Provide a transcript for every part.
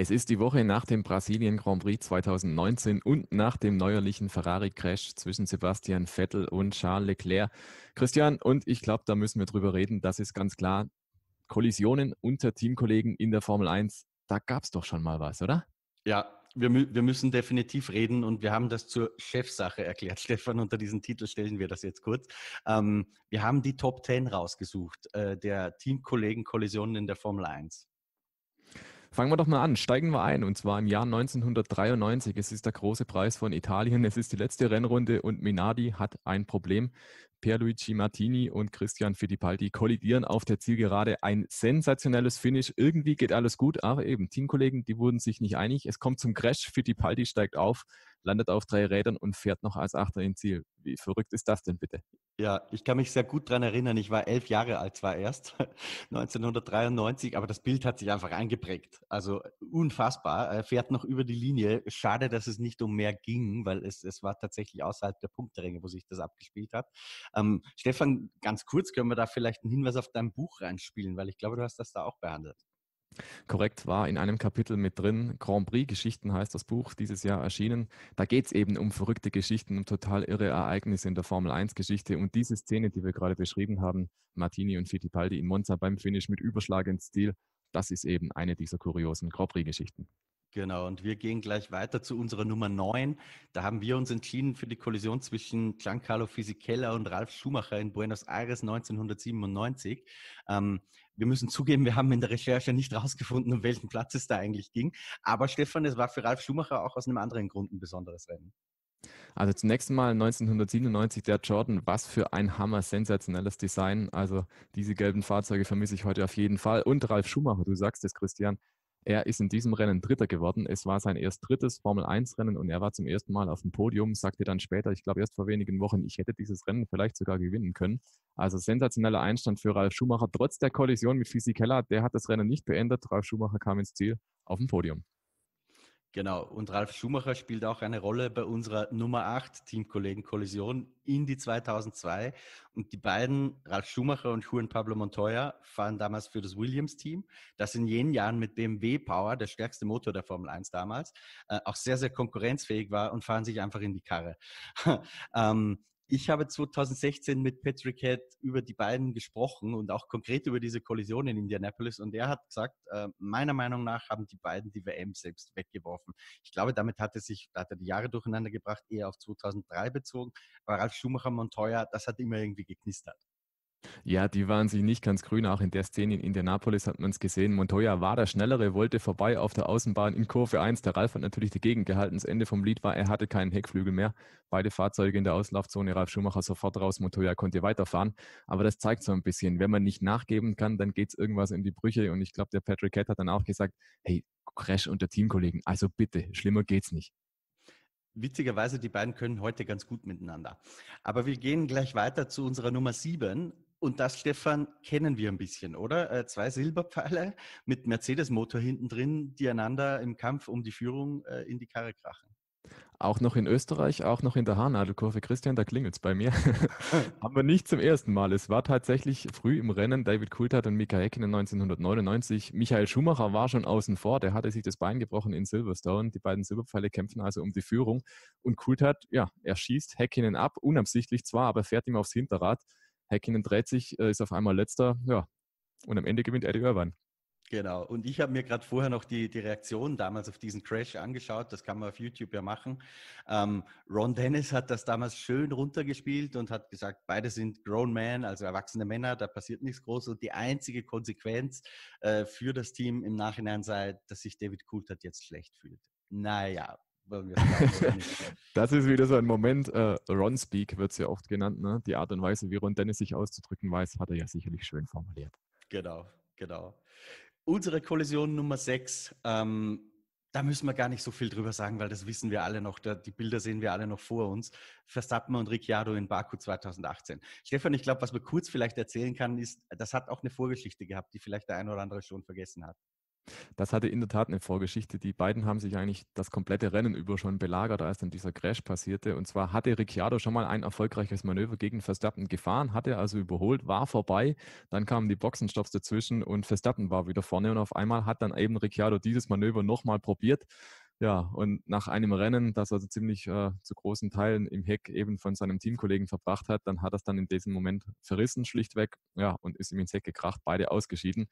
Es ist die Woche nach dem Brasilien Grand Prix 2019 und nach dem neuerlichen Ferrari-Crash zwischen Sebastian Vettel und Charles Leclerc. Christian, und ich glaube, da müssen wir drüber reden, das ist ganz klar. Kollisionen unter Teamkollegen in der Formel 1, da gab es doch schon mal was, oder? Ja, wir, wir, müssen definitiv reden und wir haben das zur Chefsache erklärt, Stefan. Unter diesem Titel stellen wir das jetzt kurz. Ähm, wir haben die Top 10 rausgesucht äh, der Teamkollegen-Kollisionen in der Formel 1. Fangen wir doch mal an, steigen wir ein. Und zwar im Jahr 1993. Es ist der große Preis von Italien. Es ist die letzte Rennrunde und Minardi hat ein Problem. Pierluigi Martini und Christian Fittipaldi kollidieren auf der Zielgerade. Ein sensationelles Finish. Irgendwie geht alles gut, aber eben Teamkollegen, die wurden sich nicht einig. Es kommt zum Crash. Fittipaldi steigt auf, landet auf drei Rädern und fährt noch als Achter ins Ziel. Wie verrückt ist das denn bitte? Ja, ich kann mich sehr gut daran erinnern. Ich war elf Jahre alt zwar erst, 1993, aber das Bild hat sich einfach eingeprägt. Also unfassbar. Er fährt noch über die Linie. Schade, dass es nicht um mehr ging, weil es, es war tatsächlich außerhalb der Punktränge, wo sich das abgespielt hat. Ähm, Stefan, ganz kurz können wir da vielleicht einen Hinweis auf dein Buch reinspielen, weil ich glaube, du hast das da auch behandelt. Korrekt war in einem Kapitel mit drin. Grand Prix Geschichten heißt das Buch, dieses Jahr erschienen. Da geht es eben um verrückte Geschichten, um total irre Ereignisse in der Formel 1 Geschichte. Und diese Szene, die wir gerade beschrieben haben, Martini und Fittipaldi in Monza beim Finish mit Überschlag ins Stil, das ist eben eine dieser kuriosen Grand Prix Geschichten. Genau, und wir gehen gleich weiter zu unserer Nummer 9. Da haben wir uns entschieden für die Kollision zwischen Giancarlo Fisichella und Ralf Schumacher in Buenos Aires 1997. Ähm, wir müssen zugeben, wir haben in der Recherche nicht rausgefunden, um welchen Platz es da eigentlich ging. Aber Stefan, es war für Ralf Schumacher auch aus einem anderen Grund ein besonderes Rennen. Also zunächst mal 1997 der Jordan, was für ein Hammer, sensationelles Design. Also diese gelben Fahrzeuge vermisse ich heute auf jeden Fall. Und Ralf Schumacher, du sagst es, Christian, er ist in diesem Rennen Dritter geworden. Es war sein erst drittes Formel-1-Rennen und er war zum ersten Mal auf dem Podium, sagte dann später, ich glaube erst vor wenigen Wochen, ich hätte dieses Rennen vielleicht sogar gewinnen können. Also sensationeller Einstand für Ralf Schumacher. Trotz der Kollision mit Fisichella, der hat das Rennen nicht beendet. Ralf Schumacher kam ins Ziel auf dem Podium. Genau, und Ralf Schumacher spielt auch eine Rolle bei unserer Nummer 8 Teamkollegen-Kollision in die 2002. Und die beiden, Ralf Schumacher und Juan Pablo Montoya, fahren damals für das Williams-Team, das in jenen Jahren mit BMW Power, der stärkste Motor der Formel 1 damals, äh, auch sehr, sehr konkurrenzfähig war und fahren sich einfach in die Karre. ähm, ich habe 2016 mit Patrick Head über die beiden gesprochen und auch konkret über diese Kollision in Indianapolis. Und er hat gesagt, äh, meiner Meinung nach haben die beiden die WM selbst weggeworfen. Ich glaube, damit hat er sich, hat er die Jahre durcheinander gebracht, eher auf 2003 bezogen. Aber Ralf Schumacher Montoya, das hat immer irgendwie geknistert. Ja, die waren sich nicht ganz grün. Auch in der Szene in Indianapolis hat man es gesehen. Montoya war der Schnellere, wollte vorbei auf der Außenbahn in Kurve 1. Der Ralf hat natürlich dagegen gehalten. Das Ende vom Lied war, er hatte keinen Heckflügel mehr. Beide Fahrzeuge in der Auslaufzone, Ralf Schumacher sofort raus, Montoya konnte weiterfahren. Aber das zeigt so ein bisschen, wenn man nicht nachgeben kann, dann geht es irgendwas in die Brüche. Und ich glaube, der Patrick Head hat dann auch gesagt, hey, Crash unter Teamkollegen. Also bitte, schlimmer geht's nicht. Witzigerweise, die beiden können heute ganz gut miteinander. Aber wir gehen gleich weiter zu unserer Nummer 7 und das, Stefan, kennen wir ein bisschen, oder? Äh, zwei Silberpfeile mit Mercedes-Motor hinten drin, die einander im Kampf um die Führung äh, in die Karre krachen. Auch noch in Österreich, auch noch in der Haarnadelkurve. Ah, Christian, da klingelt es bei mir. Aber nicht zum ersten Mal. Es war tatsächlich früh im Rennen David Coulthard und Mika Häkkinen 1999. Michael Schumacher war schon außen vor. Der hatte sich das Bein gebrochen in Silverstone. Die beiden Silberpfeile kämpfen also um die Führung. Und Coulthard, ja, er schießt Häkkinen ab, unabsichtlich zwar, aber fährt ihm aufs Hinterrad. Häkkinen dreht sich, äh, ist auf einmal letzter, ja. Und am Ende gewinnt Eddie Irvine. Genau. Und ich habe mir gerade vorher noch die, die Reaktion damals auf diesen Crash angeschaut. Das kann man auf YouTube ja machen. Ähm, Ron Dennis hat das damals schön runtergespielt und hat gesagt, beide sind Grown Men, also erwachsene Männer, da passiert nichts Großes. Und die einzige Konsequenz äh, für das Team im Nachhinein sei, dass sich David Coulthard jetzt schlecht fühlt. Naja, das ist wieder so ein Moment, äh, Ron-Speak wird es ja oft genannt, ne? die Art und Weise, wie Ron Dennis sich auszudrücken weiß, hat er ja sicherlich schön formuliert. Genau, genau. Unsere Kollision Nummer 6, ähm, da müssen wir gar nicht so viel drüber sagen, weil das wissen wir alle noch, da, die Bilder sehen wir alle noch vor uns. Verstappen und Ricciardo in Baku 2018. Stefan, ich glaube, was man kurz vielleicht erzählen kann, ist, das hat auch eine Vorgeschichte gehabt, die vielleicht der ein oder andere schon vergessen hat. Das hatte in der Tat eine Vorgeschichte. Die beiden haben sich eigentlich das komplette Rennen über schon belagert, als dann dieser Crash passierte. Und zwar hatte Ricciardo schon mal ein erfolgreiches Manöver gegen Verstappen gefahren, hatte also überholt, war vorbei. Dann kamen die Boxenstopps dazwischen und Verstappen war wieder vorne. Und auf einmal hat dann eben Ricciardo dieses Manöver nochmal probiert. Ja, und nach einem Rennen, das er also ziemlich äh, zu großen Teilen im Heck eben von seinem Teamkollegen verbracht hat, dann hat er es dann in diesem Moment verrissen, schlichtweg, ja, und ist ihm ins Heck gekracht, beide ausgeschieden.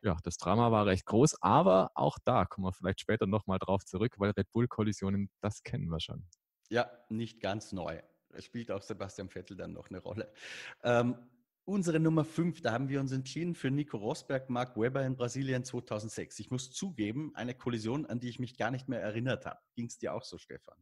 Ja, das Drama war recht groß, aber auch da kommen wir vielleicht später nochmal drauf zurück, weil Red Bull-Kollisionen, das kennen wir schon. Ja, nicht ganz neu. Spielt auch Sebastian Vettel dann noch eine Rolle. Ähm, Unsere Nummer 5, da haben wir uns entschieden für Nico Rosberg, Mark Webber in Brasilien 2006. Ich muss zugeben, eine Kollision, an die ich mich gar nicht mehr erinnert habe. Ging es dir auch so, Stefan?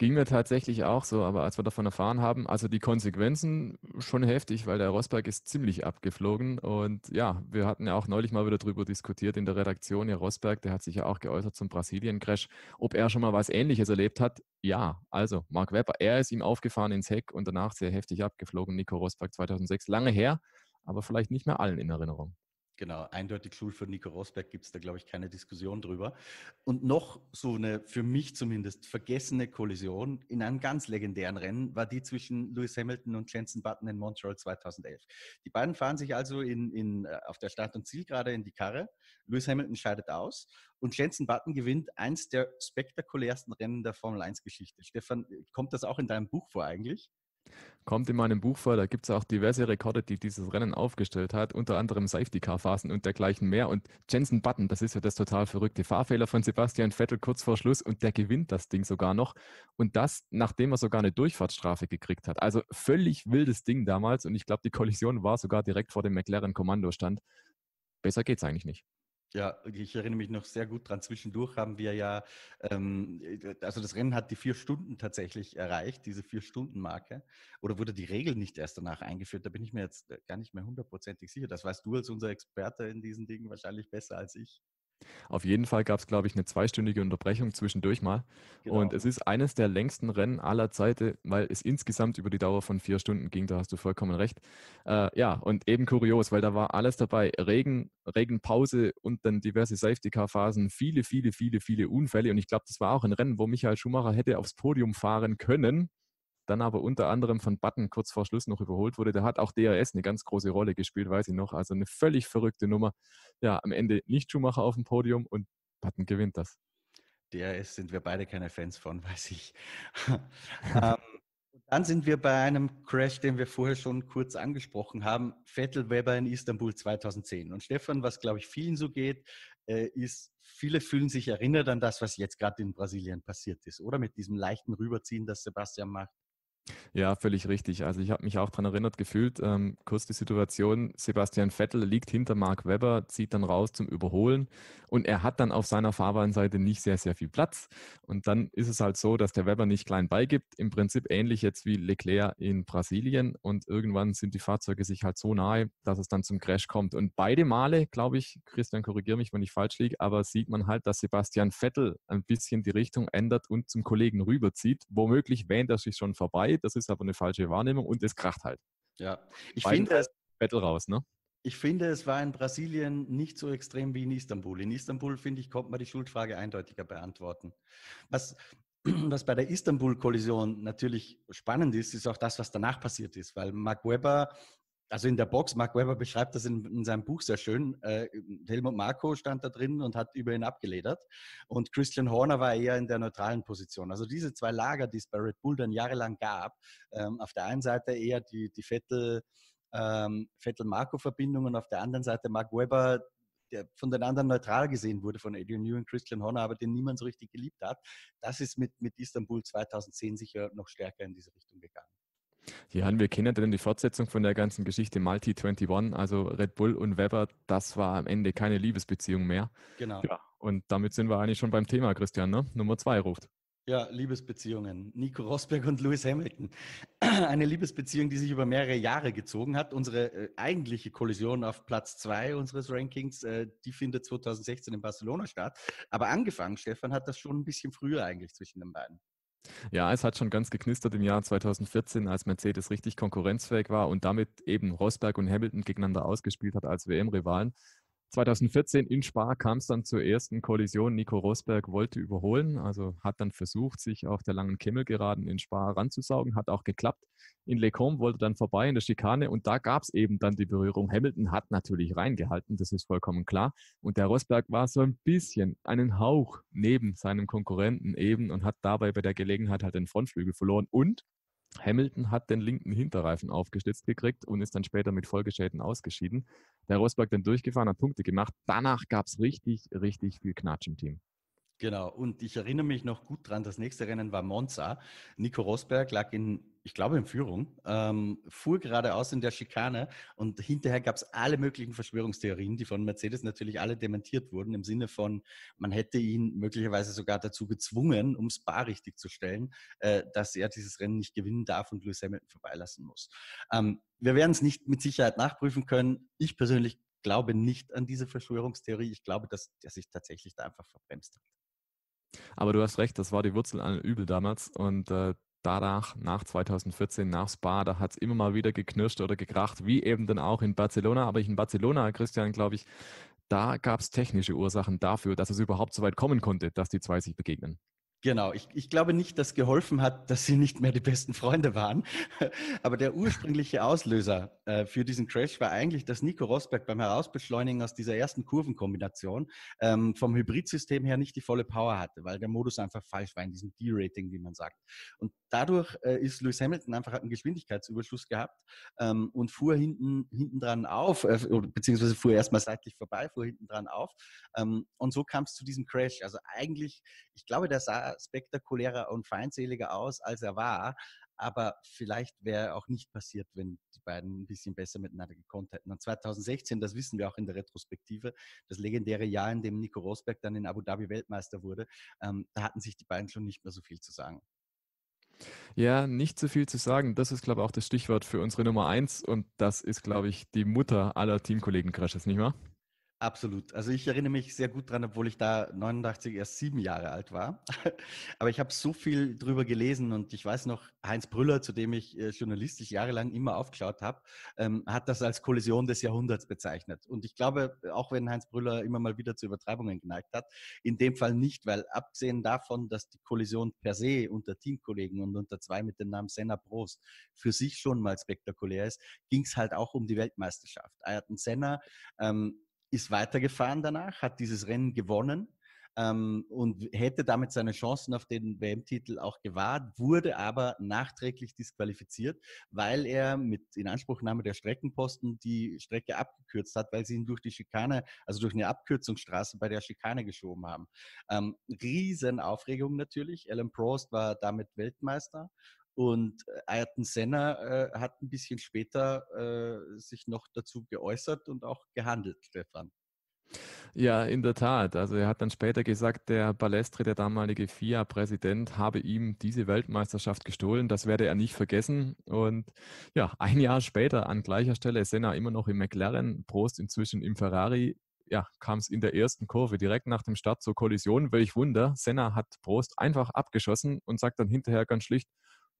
Ging mir tatsächlich auch so, aber als wir davon erfahren haben, also die Konsequenzen schon heftig, weil der Rosberg ist ziemlich abgeflogen. Und ja, wir hatten ja auch neulich mal wieder darüber diskutiert in der Redaktion. Ja, Rosberg, der hat sich ja auch geäußert zum Brasilien-Crash, ob er schon mal was Ähnliches erlebt hat. Ja, also Mark Webber, er ist ihm aufgefahren ins Heck und danach sehr heftig abgeflogen. Nico Rosberg 2006, lange her, aber vielleicht nicht mehr allen in Erinnerung. Genau, eindeutig Schul für Nico Rosberg gibt es da, glaube ich, keine Diskussion drüber. Und noch so eine, für mich zumindest, vergessene Kollision in einem ganz legendären Rennen war die zwischen Lewis Hamilton und Jensen Button in Montreal 2011. Die beiden fahren sich also in, in, äh, auf der Start- und Zielgerade in die Karre. Lewis Hamilton scheidet aus und Jensen Button gewinnt eins der spektakulärsten Rennen der Formel 1-Geschichte. Stefan, kommt das auch in deinem Buch vor eigentlich? Kommt in meinem Buch vor, da gibt es auch diverse Rekorde, die dieses Rennen aufgestellt hat, unter anderem Safety-Car-Phasen und dergleichen mehr. Und Jensen Button, das ist ja das total verrückte Fahrfehler von Sebastian Vettel kurz vor Schluss und der gewinnt das Ding sogar noch. Und das, nachdem er sogar eine Durchfahrtsstrafe gekriegt hat. Also völlig wildes Ding damals und ich glaube, die Kollision war sogar direkt vor dem McLaren-Kommandostand. Besser geht es eigentlich nicht. Ja, ich erinnere mich noch sehr gut dran. Zwischendurch haben wir ja, ähm, äh, also das Rennen hat die vier Stunden tatsächlich erreicht, diese Vier-Stunden-Marke. Oder wurde die Regel nicht erst danach eingeführt? Da bin ich mir jetzt äh, gar nicht mehr hundertprozentig sicher. Das weißt du als unser Experte in diesen Dingen wahrscheinlich besser als ich. Auf jeden Fall gab es, glaube ich, eine zweistündige Unterbrechung zwischendurch mal. Genau. Und es ist eines der längsten Rennen aller Zeiten, weil es insgesamt über die Dauer von vier Stunden ging. Da hast du vollkommen recht. Äh, ja, und eben kurios, weil da war alles dabei. Regen, Regenpause und dann diverse Safety-Car-Phasen. Viele, viele, viele, viele Unfälle. Und ich glaube, das war auch ein Rennen, wo Michael Schumacher hätte aufs Podium fahren können dann aber unter anderem von Button kurz vor Schluss noch überholt wurde. Da hat auch DRS eine ganz große Rolle gespielt, weiß ich noch. Also eine völlig verrückte Nummer. Ja, am Ende nicht Schumacher auf dem Podium und Button gewinnt das. DRS sind wir beide keine Fans von, weiß ich. ähm, dann sind wir bei einem Crash, den wir vorher schon kurz angesprochen haben. Vettel Weber in Istanbul 2010. Und Stefan, was glaube ich vielen so geht, äh, ist, viele fühlen sich erinnert an das, was jetzt gerade in Brasilien passiert ist, oder? Mit diesem leichten Rüberziehen, das Sebastian macht. Ja, völlig richtig. Also ich habe mich auch daran erinnert gefühlt, ähm, kurz die Situation, Sebastian Vettel liegt hinter Mark Webber, zieht dann raus zum Überholen und er hat dann auf seiner Fahrbahnseite nicht sehr, sehr viel Platz. Und dann ist es halt so, dass der Webber nicht klein beigibt, im Prinzip ähnlich jetzt wie Leclerc in Brasilien und irgendwann sind die Fahrzeuge sich halt so nahe, dass es dann zum Crash kommt. Und beide Male, glaube ich, Christian, korrigiere mich, wenn ich falsch liege, aber sieht man halt, dass Sebastian Vettel ein bisschen die Richtung ändert und zum Kollegen rüberzieht, womöglich wähnt er sich schon vorbei vorbei, das ist aber eine falsche Wahrnehmung und es kracht halt. Ja, ich Beiden finde es. Battle raus, ne? Ich finde, es war in Brasilien nicht so extrem wie in Istanbul. In Istanbul, finde ich, konnte man die Schuldfrage eindeutiger beantworten. Was, was bei der Istanbul-Kollision natürlich spannend ist, ist auch das, was danach passiert ist, weil Mark Webber also in der Box, Mark Weber beschreibt das in, in seinem Buch sehr schön. Äh, Helmut Marco stand da drin und hat über ihn abgeledert. Und Christian Horner war eher in der neutralen Position. Also diese zwei Lager, die es bei Red Bull dann jahrelang gab, ähm, auf der einen Seite eher die, die Vettel, ähm, Vettel-Marco-Verbindung und auf der anderen Seite Mark Weber, der von den anderen neutral gesehen wurde, von Adrian New und Christian Horner, aber den niemand so richtig geliebt hat. Das ist mit, mit Istanbul 2010 sicher noch stärker in diese Richtung gegangen. Hier haben wir kennengelernt die Fortsetzung von der ganzen Geschichte Multi 21, also Red Bull und Weber, das war am Ende keine Liebesbeziehung mehr. Genau. Ja, und damit sind wir eigentlich schon beim Thema, Christian, ne? Nummer zwei ruft. Ja, Liebesbeziehungen. Nico Rosberg und Lewis Hamilton. Eine Liebesbeziehung, die sich über mehrere Jahre gezogen hat. Unsere äh, eigentliche Kollision auf Platz zwei unseres Rankings, äh, die findet 2016 in Barcelona statt. Aber angefangen, Stefan, hat das schon ein bisschen früher eigentlich zwischen den beiden. Ja, es hat schon ganz geknistert im Jahr 2014, als Mercedes richtig konkurrenzfähig war und damit eben Rosberg und Hamilton gegeneinander ausgespielt hat als WM-Rivalen. 2014 in Spa kam es dann zur ersten Kollision. Nico Rosberg wollte überholen, also hat dann versucht, sich auf der langen Kimmelgeraden in Spa ranzusaugen, hat auch geklappt. In Lecombe wollte dann vorbei in der Schikane und da gab es eben dann die Berührung. Hamilton hat natürlich reingehalten, das ist vollkommen klar. Und der Rosberg war so ein bisschen, einen Hauch neben seinem Konkurrenten eben und hat dabei bei der Gelegenheit halt den Frontflügel verloren und Hamilton hat den linken Hinterreifen aufgestützt gekriegt und ist dann später mit Folgeschäden ausgeschieden. Der Rosberg dann durchgefahren, hat Punkte gemacht. Danach gab es richtig, richtig viel Knatsch im Team. Genau, und ich erinnere mich noch gut dran, das nächste Rennen war Monza. Nico Rosberg lag in, ich glaube, in Führung, ähm, fuhr geradeaus in der Schikane und hinterher gab es alle möglichen Verschwörungstheorien, die von Mercedes natürlich alle dementiert wurden, im Sinne von, man hätte ihn möglicherweise sogar dazu gezwungen, um Spa richtig zu stellen, äh, dass er dieses Rennen nicht gewinnen darf und Lewis Hamilton vorbeilassen muss. Ähm, wir werden es nicht mit Sicherheit nachprüfen können. Ich persönlich glaube nicht an diese Verschwörungstheorie. Ich glaube, dass er sich tatsächlich da einfach verbremst hat. Aber du hast recht, das war die Wurzel an Übel damals und äh, danach, nach 2014, nach Spa, da hat es immer mal wieder geknirscht oder gekracht, wie eben dann auch in Barcelona. Aber ich in Barcelona, Christian, glaube ich, da gab es technische Ursachen dafür, dass es überhaupt so weit kommen konnte, dass die zwei sich begegnen. Genau, ich, ich glaube nicht, dass geholfen hat, dass sie nicht mehr die besten Freunde waren. Aber der ursprüngliche Auslöser äh, für diesen Crash war eigentlich, dass Nico Rosberg beim Herausbeschleunigen aus dieser ersten Kurvenkombination ähm, vom Hybridsystem her nicht die volle Power hatte, weil der Modus einfach falsch war in diesem D-Rating, wie man sagt. Und dadurch äh, ist Lewis Hamilton einfach einen Geschwindigkeitsüberschuss gehabt ähm, und fuhr hinten, hinten dran auf, äh, beziehungsweise fuhr erstmal seitlich vorbei, fuhr hinten dran auf. Ähm, und so kam es zu diesem Crash. Also eigentlich, ich glaube, der sah spektakulärer und feindseliger aus, als er war. Aber vielleicht wäre auch nicht passiert, wenn die beiden ein bisschen besser miteinander gekonnt hätten. Und 2016, das wissen wir auch in der Retrospektive, das legendäre Jahr, in dem Nico Rosberg dann in Abu Dhabi Weltmeister wurde, ähm, da hatten sich die beiden schon nicht mehr so viel zu sagen. Ja, nicht so viel zu sagen. Das ist, glaube ich, auch das Stichwort für unsere Nummer eins. Und das ist, glaube ich, die Mutter aller Teamkollegen-Crashes, nicht wahr? Absolut. Also ich erinnere mich sehr gut dran, obwohl ich da 89 erst sieben Jahre alt war. Aber ich habe so viel drüber gelesen und ich weiß noch, Heinz Brüller, zu dem ich äh, journalistisch jahrelang immer aufgeschaut habe, ähm, hat das als Kollision des Jahrhunderts bezeichnet. Und ich glaube, auch wenn Heinz Brüller immer mal wieder zu Übertreibungen geneigt hat, in dem Fall nicht, weil abgesehen davon, dass die Kollision per se unter Teamkollegen und unter zwei mit dem Namen Senna Prost für sich schon mal spektakulär ist, ging es halt auch um die Weltmeisterschaft. Ayrton Senna ähm, ist weitergefahren danach, hat dieses Rennen gewonnen ähm, und hätte damit seine Chancen auf den WM-Titel auch gewahrt, wurde aber nachträglich disqualifiziert, weil er mit Inanspruchnahme der Streckenposten die Strecke abgekürzt hat, weil sie ihn durch die Schikane, also durch eine Abkürzungsstraße bei der Schikane geschoben haben. Ähm, Riesenaufregung natürlich. Alan Prost war damit Weltmeister und äh, Ayrton Senna äh, hat ein bisschen später äh, sich noch dazu geäußert und auch gehandelt, Stefan. Ja, in der Tat. Also er hat dann später gesagt, der Balestri, der damalige FIA-Präsident, habe ihm diese Weltmeisterschaft gestohlen. Das werde er nicht vergessen. Und ja, ein Jahr später an gleicher Stelle, Senna immer noch im McLaren, Prost inzwischen im Ferrari, ja, kam es in der ersten Kurve direkt nach dem Start zur Kollision. Welch Wunder. Senna hat Prost einfach abgeschossen und sagt dann hinterher ganz schlicht,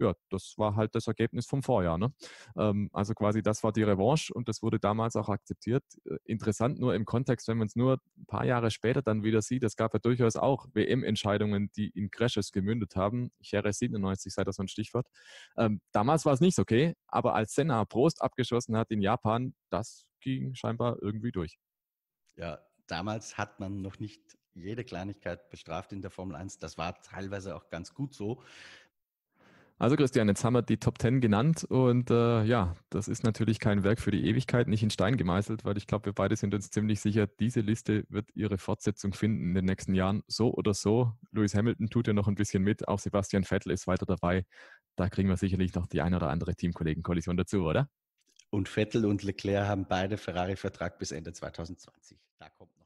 ja, das war halt das Ergebnis vom Vorjahr. Ne? Ähm, also quasi das war die Revanche und das wurde damals auch akzeptiert. Äh, interessant nur im Kontext, wenn man es nur ein paar Jahre später dann wieder sieht, es gab ja durchaus auch WM-Entscheidungen, die in Crashes gemündet haben. Ich erinnere 97 sei das so ein Stichwort. Ähm, damals war es nicht so okay, aber als Senna Prost abgeschossen hat in Japan, das ging scheinbar irgendwie durch. Ja, damals hat man noch nicht jede Kleinigkeit bestraft in der Formel 1. Das war teilweise auch ganz gut so. Also Christian, jetzt haben wir die Top 10 genannt und äh, ja, das ist natürlich kein Werk für die Ewigkeit, nicht in Stein gemeißelt, weil ich glaube, wir beide sind uns ziemlich sicher, diese Liste wird ihre Fortsetzung finden in den nächsten Jahren, so oder so. Lewis Hamilton tut ja noch ein bisschen mit, auch Sebastian Vettel ist weiter dabei. Da kriegen wir sicherlich noch die ein oder andere Teamkollegenkollision dazu, oder? Und Vettel und Leclerc haben beide Ferrari-Vertrag bis Ende 2020. Da kommt